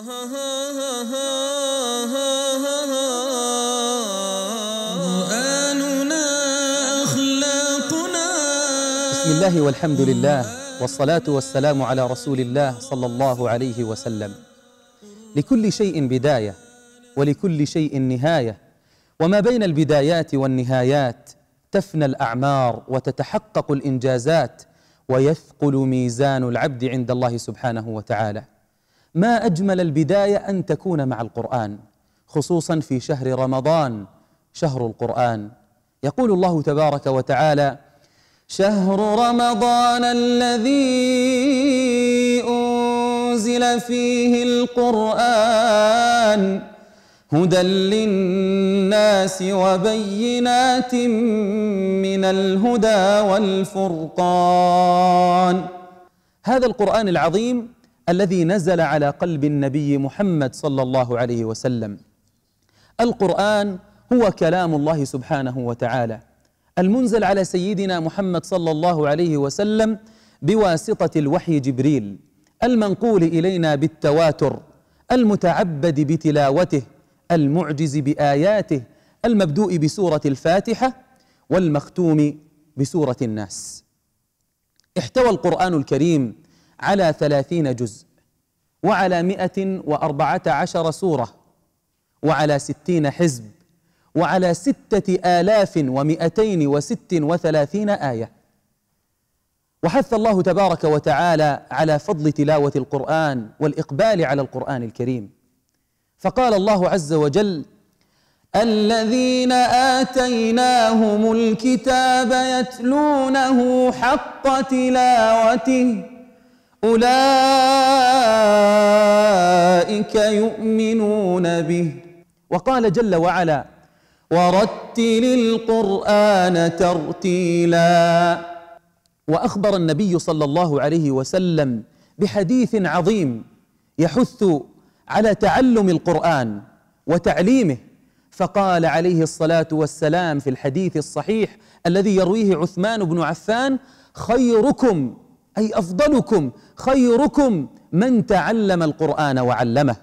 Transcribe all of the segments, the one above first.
قرآننا أخلاقنا بسم الله والحمد لله والصلاة والسلام على رسول الله صلى الله عليه وسلم لكل شيء بداية ولكل شيء نهاية وما بين البدايات والنهايات تفنى الأعمار وتتحقق الإنجازات ويثقل ميزان العبد عند الله سبحانه وتعالى ما أجمل البداية أن تكون مع القرآن خصوصا في شهر رمضان شهر القرآن يقول الله تبارك وتعالى شهر رمضان الذي أنزل فيه القرآن هدى للناس وبينات من الهدى والفرقان هذا القرآن العظيم الذي نزل على قلب النبي محمد صلى الله عليه وسلم القرآن هو كلام الله سبحانه وتعالى المنزل على سيدنا محمد صلى الله عليه وسلم بواسطة الوحي جبريل المنقول إلينا بالتواتر المتعبد بتلاوته المعجز بآياته المبدوء بسورة الفاتحة والمختوم بسورة الناس احتوى القرآن الكريم على ثلاثين جزء وعلى مئة وأربعة عشر سورة وعلى ستين حزب وعلى ستة آلاف ومئتين وست وثلاثين آية وحث الله تبارك وتعالى على فضل تلاوة القرآن والإقبال على القرآن الكريم فقال الله عز وجل الذين آتيناهم الكتاب يتلونه حق تلاوته أولئك يؤمنون به وقال جل وعلا ورتل القرآن ترتيلا وأخبر النبي صلى الله عليه وسلم بحديث عظيم يحث على تعلم القرآن وتعليمه فقال عليه الصلاة والسلام في الحديث الصحيح الذي يرويه عثمان بن عفان خيركم أي أفضلكم خيركم من تعلم القرآن وعلمه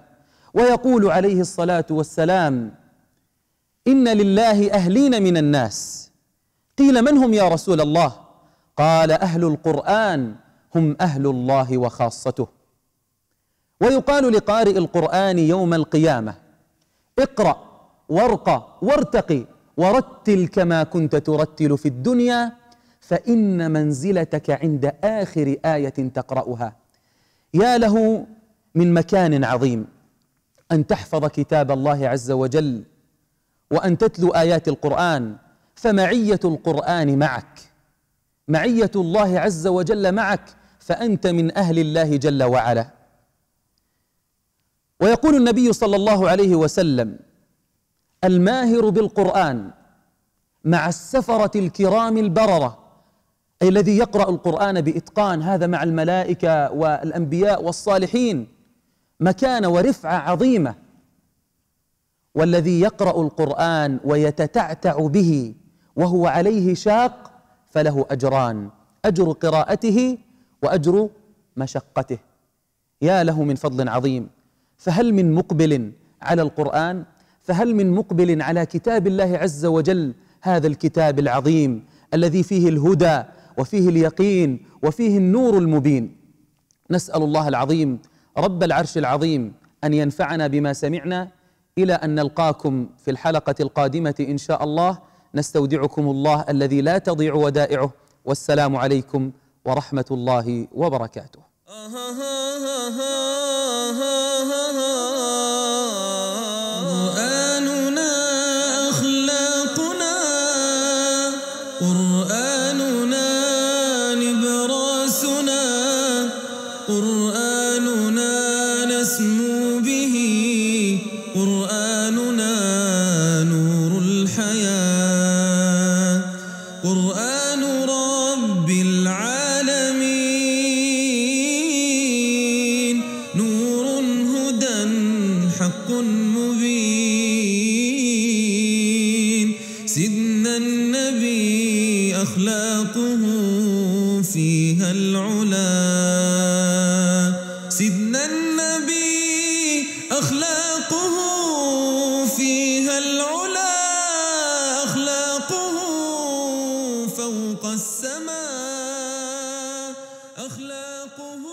ويقول عليه الصلاة والسلام إن لله أهلين من الناس قيل من هم يا رسول الله قال أهل القرآن هم أهل الله وخاصته ويقال لقارئ القرآن يوم القيامة اقرأ وارقى وارتقي ورتل كما كنت ترتل في الدنيا فإن منزلتك عند آخر آية تقرأها يا له من مكان عظيم أن تحفظ كتاب الله عز وجل وأن تتلو آيات القرآن فمعية القرآن معك معية الله عز وجل معك فأنت من أهل الله جل وعلا ويقول النبي صلى الله عليه وسلم الماهر بالقرآن مع السفرة الكرام البررة أي الذي يقرأ القرآن بإتقان هذا مع الملائكة والأنبياء والصالحين مكانة ورفعة عظيمة والذي يقرأ القرآن ويتتعتع به وهو عليه شاق فله أجران أجر قراءته وأجر مشقته يا له من فضل عظيم فهل من مقبل على القرآن فهل من مقبل على كتاب الله عز وجل هذا الكتاب العظيم الذي فيه الهدى وفيه اليقين وفيه النور المبين نسال الله العظيم رب العرش العظيم ان ينفعنا بما سمعنا الى ان نلقاكم في الحلقه القادمه ان شاء الله نستودعكم الله الذي لا تضيع ودائعه والسلام عليكم ورحمه الله وبركاته آه، آه، آه، قرآننا نسمو به قرآننا نور الحياة قرآن رب العالمين نور هدى حق مبين سيدنا النبي أخلاق سيدنا النبي أخلاقه فيها العلا أخلاقه فوق السماء أخلاقه